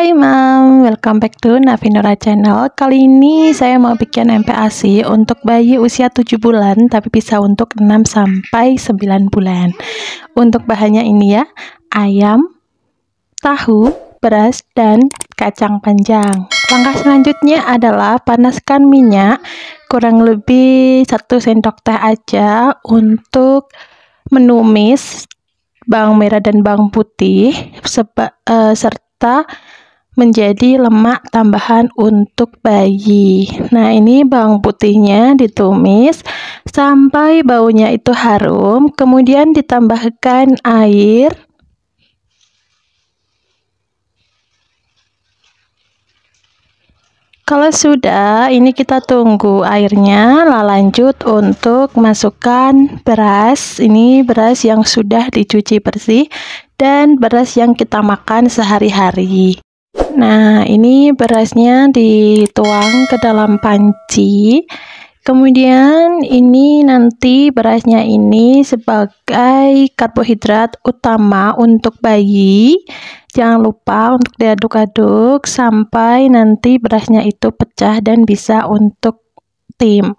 Hai mam, welcome back to Navinora channel Kali ini saya mau bikin MPASI untuk bayi usia 7 bulan Tapi bisa untuk 6 sampai 9 bulan Untuk bahannya ini ya Ayam, tahu, beras, dan kacang panjang Langkah selanjutnya adalah panaskan minyak Kurang lebih 1 sendok teh aja Untuk menumis bawang merah dan bawang putih seba, uh, serta menjadi lemak tambahan untuk bayi. Nah, ini bawang putihnya ditumis sampai baunya itu harum, kemudian ditambahkan air. Kalau sudah, ini kita tunggu airnya. lalu lanjut untuk masukkan beras. Ini beras yang sudah dicuci bersih dan beras yang kita makan sehari-hari. Nah, ini berasnya dituang ke dalam panci. Kemudian ini nanti berasnya ini sebagai karbohidrat utama untuk bayi. Jangan lupa untuk diaduk-aduk sampai nanti berasnya itu pecah dan bisa untuk tim.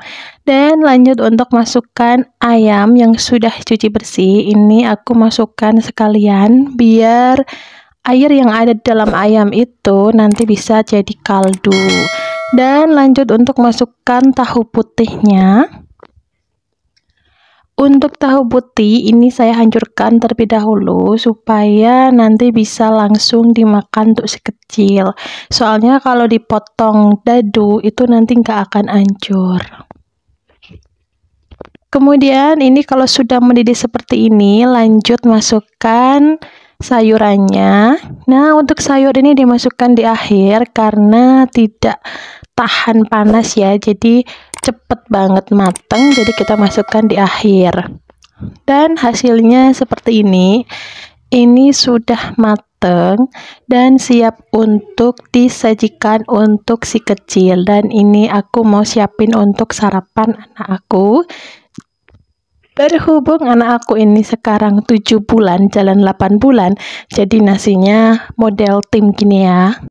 Dan lanjut untuk masukkan ayam yang sudah cuci bersih. Ini aku masukkan sekalian biar air yang ada di dalam ayam itu nanti bisa jadi kaldu. Dan lanjut untuk masukkan tahu putihnya. Untuk tahu putih ini saya hancurkan terlebih dahulu supaya nanti bisa langsung dimakan untuk sekecil. Soalnya kalau dipotong dadu itu nanti nggak akan hancur. Kemudian ini kalau sudah mendidih seperti ini lanjut masukkan sayurannya. Nah, untuk sayur ini dimasukkan di akhir karena tidak tahan panas ya. Jadi cepet banget mateng, jadi kita masukkan di akhir. Dan hasilnya seperti ini. Ini sudah mateng dan siap untuk disajikan untuk si kecil. Dan ini aku mau siapin untuk sarapan anak aku. Berhubung anak aku ini sekarang 7 bulan, jalan 8 bulan, jadi nasinya model tim gini ya.